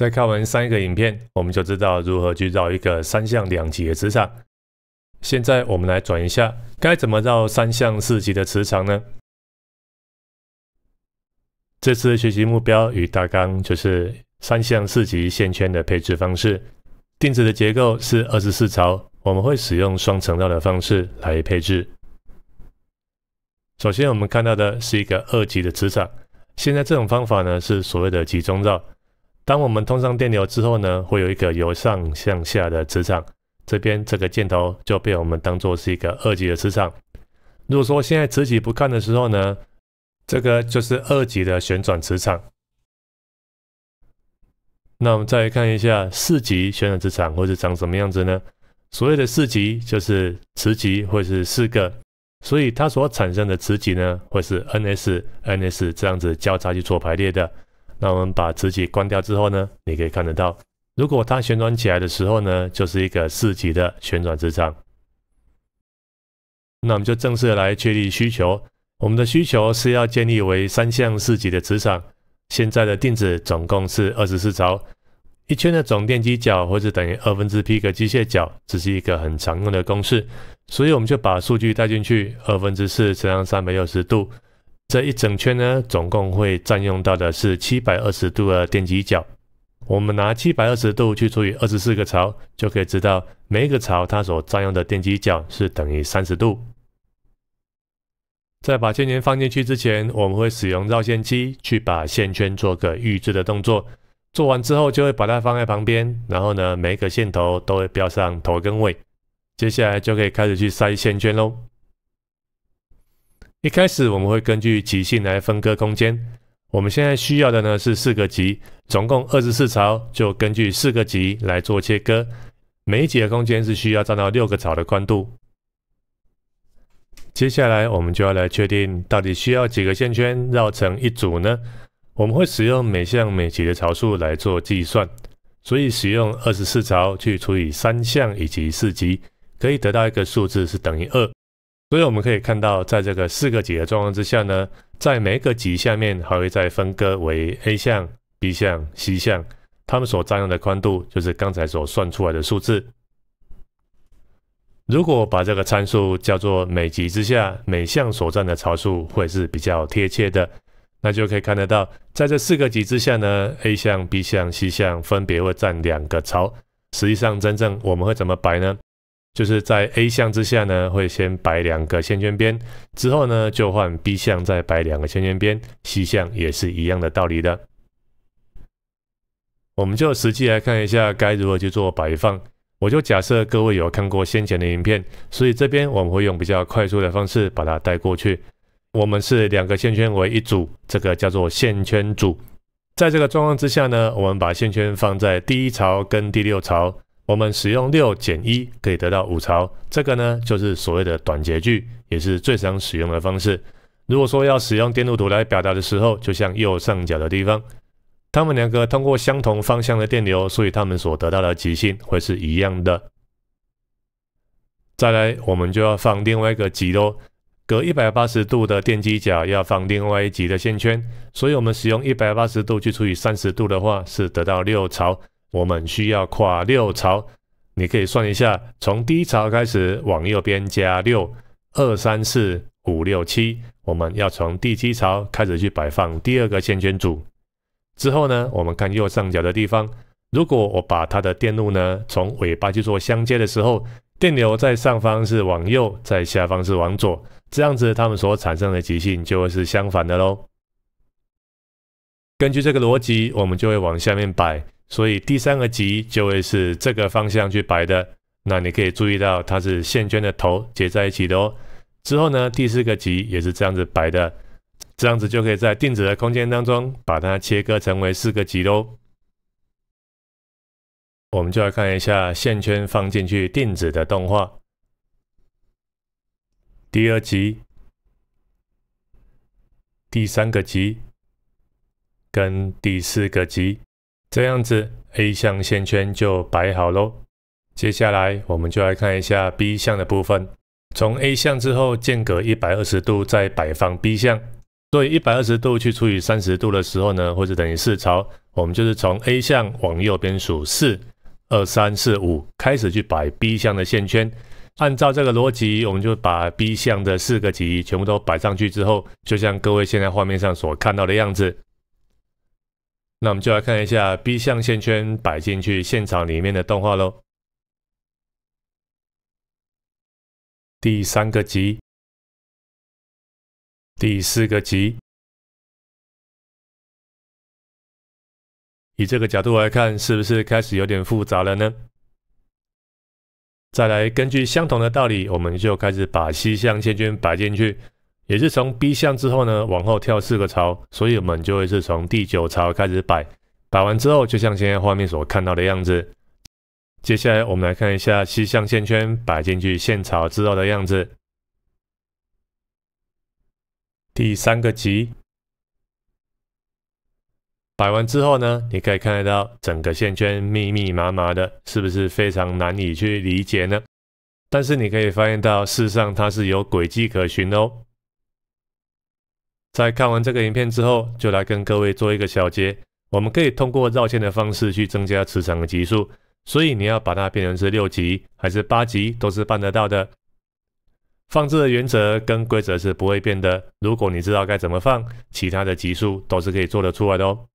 在看完三个影片，我们就知道如何去绕一个三相两级的磁场。现在我们来转一下，该怎么绕三相四级的磁场呢？这次的学习目标与大纲就是三项四级线圈的配置方式。定子的结构是二十四槽，我们会使用双层绕的方式来配置。首先我们看到的是一个二级的磁场。现在这种方法呢，是所谓的集中绕。当我们通上电流之后呢，会有一个由上向下的磁场，这边这个箭头就被我们当做是一个二级的磁场。如果说现在磁极不看的时候呢，这个就是二级的旋转磁场。那我们再来看一下四级旋转磁场会是长什么样子呢？所谓的四级就是磁极会是四个，所以它所产生的磁极呢会是 NSNS 这样子交叉去做排列的。那我们把磁极关掉之后呢，你可以看得到，如果它旋转起来的时候呢，就是一个四级的旋转磁场。那我们就正式来确立需求，我们的需求是要建立为三项四级的磁场。现在的定子总共是二十四槽，一圈的总电机角，或者等于二分之 P 个机械角，这是一个很常用的公式。所以我们就把数据带进去，二分之四乘上三百六十度。这一整圈呢，总共会占用到的是七百二十度的电机角。我们拿七百二十度去除以二十四个槽，就可以知道每一个槽它所占用的电机角是等于三十度。在把线圈放进去之前，我们会使用绕线机去把线圈做个预制的动作。做完之后，就会把它放在旁边，然后呢，每一个线头都会标上头跟尾。接下来就可以开始去塞线圈喽。一开始我们会根据极性来分割空间。我们现在需要的呢是四个极，总共二十四槽，就根据四个极来做切割。每一级的空间是需要占到六个槽的宽度。接下来我们就要来确定到底需要几个线圈绕成一组呢？我们会使用每项每级的槽数来做计算，所以使用二十四槽去除以三项以及四级，可以得到一个数字是等于二。所以我们可以看到，在这个四个级的状况之下呢，在每个级下面还会再分割为 A 项、B 项、C 项，它们所占用的宽度就是刚才所算出来的数字。如果把这个参数叫做每级之下每项所占的槽数，会是比较贴切的。那就可以看得到，在这四个级之下呢，A 项、B 项、C 项分别会占两个槽。实际上，真正我们会怎么摆呢？就是在 A 项之下呢，会先摆两个线圈边，之后呢就换 B 项再摆两个线圈边，C 项也是一样的道理的。我们就实际来看一下该如何去做摆放。我就假设各位有看过先前的影片，所以这边我们会用比较快速的方式把它带过去。我们是两个线圈为一组，这个叫做线圈组。在这个状况之下呢，我们把线圈放在第一槽跟第六槽。我们使用六减一可以得到五槽，这个呢就是所谓的短截距，也是最常使用的方式。如果说要使用电路图来表达的时候，就像右上角的地方，它们两个通过相同方向的电流，所以它们所得到的极性会是一样的。再来，我们就要放另外一个极咯，隔一百八十度的电机甲要放另外一极的线圈，所以我们使用一百八十度去除以三十度的话，是得到六槽。我们需要跨六槽，你可以算一下，从第一槽开始往右边加六二三四五六七，我们要从第七槽开始去摆放第二个线圈组。之后呢，我们看右上角的地方，如果我把它的电路呢从尾巴去做相接的时候，电流在上方是往右，在下方是往左，这样子它们所产生的极性就会是相反的喽。根据这个逻辑，我们就会往下面摆。所以第三个极就会是这个方向去摆的。那你可以注意到它是线圈的头结在一起的哦。之后呢，第四个极也是这样子摆的，这样子就可以在定子的空间当中把它切割成为四个极喽。我们就来看一下线圈放进去定子的动画。第二极、第三个极跟第四个极。这样子，A 项线圈就摆好喽。接下来，我们就来看一下 B 项的部分。从 A 项之后，间隔一百二十度再摆放 B 项，所以一百二十度去除以三十度的时候呢，或者等于四槽，我们就是从 A 项往右边数四、二、三、四、五开始去摆 B 项的线圈。按照这个逻辑，我们就把 B 项的四个级全部都摆上去之后，就像各位现在画面上所看到的样子。那我们就来看一下 B 项线圈摆进去现场里面的动画喽。第三个集，第四个集，以这个角度来看，是不是开始有点复杂了呢？再来，根据相同的道理，我们就开始把 C 项线圈摆进去。也是从 B 项之后呢，往后跳四个槽，所以我们就会是从第九槽开始摆。摆完之后，就像现在画面所看到的样子。接下来，我们来看一下西向线圈摆进去线槽之后的样子。第三个级摆完之后呢，你可以看得到整个线圈密密麻麻的，是不是非常难以去理解呢？但是你可以发现到，事实上它是有轨迹可循的哦。在看完这个影片之后，就来跟各位做一个小结。我们可以通过绕线的方式去增加磁场的级数，所以你要把它变成是六级还是八级，都是办得到的。放置的原则跟规则是不会变的。如果你知道该怎么放，其他的级数都是可以做得出来的哦。